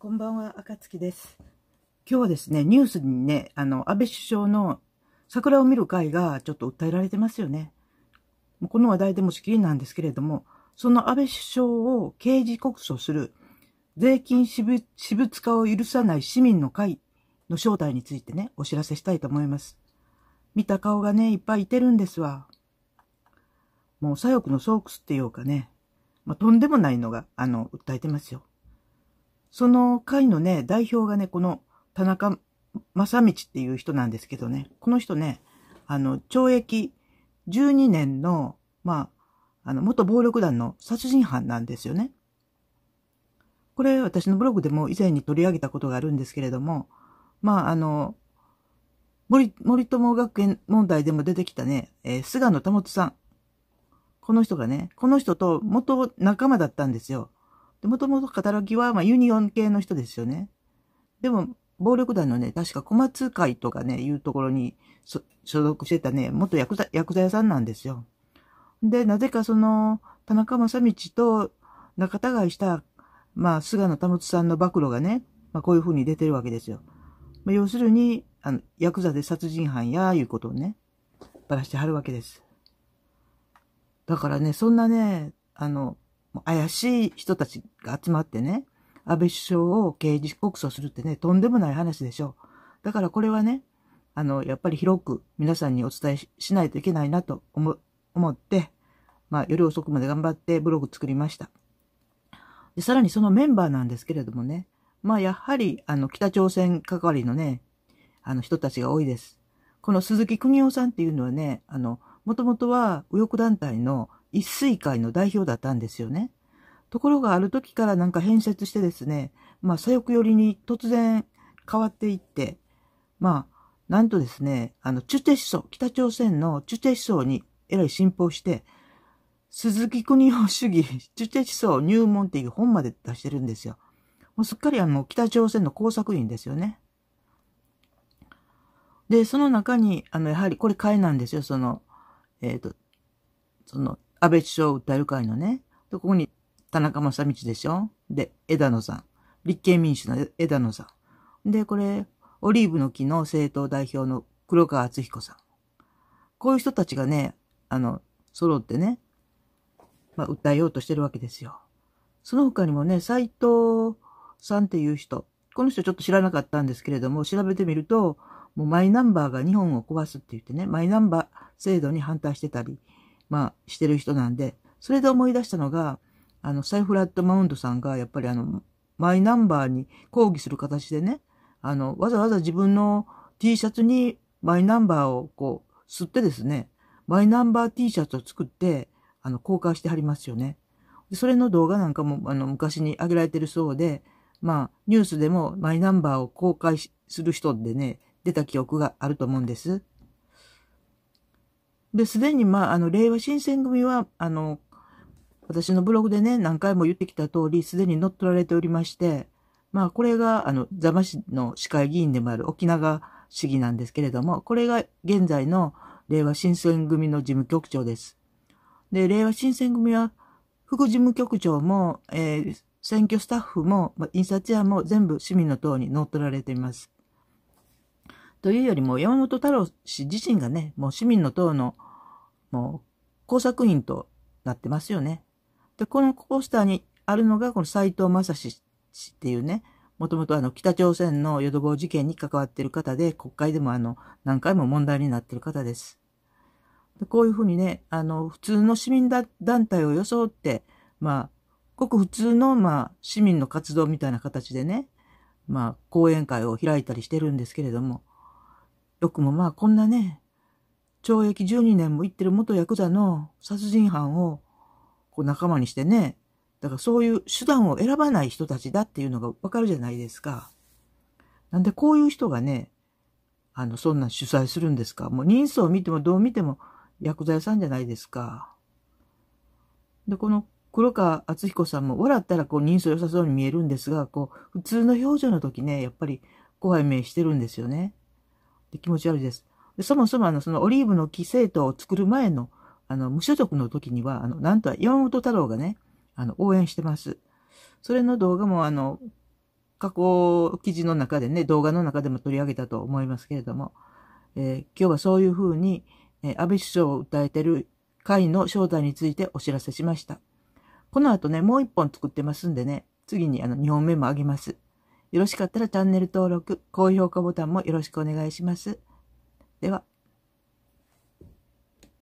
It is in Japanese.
こんばんは、あかつきです。今日はですね、ニュースにね、あの、安倍首相の桜を見る会がちょっと訴えられてますよね。この話題でもしきりなんですけれども、その安倍首相を刑事告訴する税金私物私物化を許さない市民の会の正体についてね、お知らせしたいと思います。見た顔がね、いっぱいいてるんですわ。もう左翼のソークスっていうかね、まあ、とんでもないのが、あの、訴えてますよ。その会のね、代表がね、この田中正道っていう人なんですけどね、この人ね、あの、懲役12年の、まあ、あの、元暴力団の殺人犯なんですよね。これ私のブログでも以前に取り上げたことがあるんですけれども、まあ、あの、森、森友学園問題でも出てきたね、えー、菅野保さん。この人がね、この人と元仲間だったんですよ。もともとカタは、まあ、ユニオン系の人ですよね。でも、暴力団のね、確か小松会とかね、いうところに所属してたね、元ヤクザヤクザ屋さんなんですよ。で、なぜかその、田中正道と仲違いした、まあ、菅野保さんの暴露がね、まあ、こういうふうに出てるわけですよ。まあ、要するに、あの、ヤクザで殺人犯や、いうことをね、ばらしてはるわけです。だからね、そんなね、あの、怪しい人たちが集まってね、安倍首相を刑事告訴するってね、とんでもない話でしょう。だからこれはね、あの、やっぱり広く皆さんにお伝えしないといけないなと思思って、まあ、夜遅くまで頑張ってブログ作りました。でさらにそのメンバーなんですけれどもね、まあ、やはり、あの、北朝鮮係のね、あの、人たちが多いです。この鈴木邦夫さんっていうのはね、あの、もともとは右翼団体の一水会の代表だったんですよね。ところがある時からなんか変節してですね、まあ左翼寄りに突然変わっていって、まあ、なんとですね、あの、チュ思想、北朝鮮のチュ思想にえらい信奉して、鈴木国夫主義、チュ思想入門っていう本まで出してるんですよ。もうすっかりあの、北朝鮮の工作員ですよね。で、その中に、あの、やはりこれ会なんですよ、その、えっ、ー、と、その、安倍首相を訴える会のね。で、ここに田中正道でしょで、枝野さん。立憲民主の枝野さん。で、これ、オリーブの木の政党代表の黒川敦彦さん。こういう人たちがね、あの、揃ってね、まあ、訴えようとしてるわけですよ。その他にもね、斎藤さんっていう人、この人ちょっと知らなかったんですけれども、調べてみると、もうマイナンバーが日本を壊すって言ってね、マイナンバー制度に反対してたり、まあ、してる人なんで、それで思い出したのが、あの、サイフラットマウンドさんが、やっぱりあの、マイナンバーに抗議する形でね、あの、わざわざ自分の T シャツにマイナンバーをこう、吸ってですね、マイナンバー T シャツを作って、あの、公開してはりますよね。それの動画なんかも、あの、昔に上げられてるそうで、まあ、ニュースでもマイナンバーを公開する人でね、出た記憶があると思うんです。で、すでに、まあ、あの、令和新選組は、あの、私のブログでね、何回も言ってきた通り、すでに乗っ取られておりまして、まあ、これが、あの、座間市の市会議員でもある沖永市議なんですけれども、これが現在の令和新選組の事務局長です。で、令和新選組は、副事務局長も、えー、選挙スタッフも、まあ、印刷屋も全部市民の党に乗っ取られています。というよりも、山本太郎氏自身がね、もう市民の党の、もう、工作員となってますよね。で、このポスターにあるのが、この斎藤正史氏っていうね、もともとあの、北朝鮮の淀棒事件に関わっている方で、国会でもあの、何回も問題になっている方です。でこういうふうにね、あの、普通の市民団体を装って、まあ、ごく普通の、まあ、市民の活動みたいな形でね、まあ、講演会を開いたりしてるんですけれども、よくもまあこんなね、懲役12年も行ってる元ヤクザの殺人犯をこう仲間にしてね、だからそういう手段を選ばない人たちだっていうのがわかるじゃないですか。なんでこういう人がね、あの、そんな主催するんですかもう人相を見てもどう見ても薬剤さんじゃないですか。で、この黒川敦彦さんも笑ったらこう人相良さそうに見えるんですが、こう、普通の表情の時ね、やっぱり怖い目してるんですよね。で気持ち悪いです。でそもそもあの、そのオリーブの木生徒を作る前の、あの、無所属の時には、あの、なんと山本太郎がね、あの、応援してます。それの動画も、あの、加工記事の中でね、動画の中でも取り上げたと思いますけれども、えー、今日はそういうふうに、えー、安倍首相を訴えてる会の正体についてお知らせしました。この後ね、もう一本作ってますんでね、次にあの2本目もあげます。よろしかったらチャンネル登録、高評価ボタンもよろしくお願いします。では。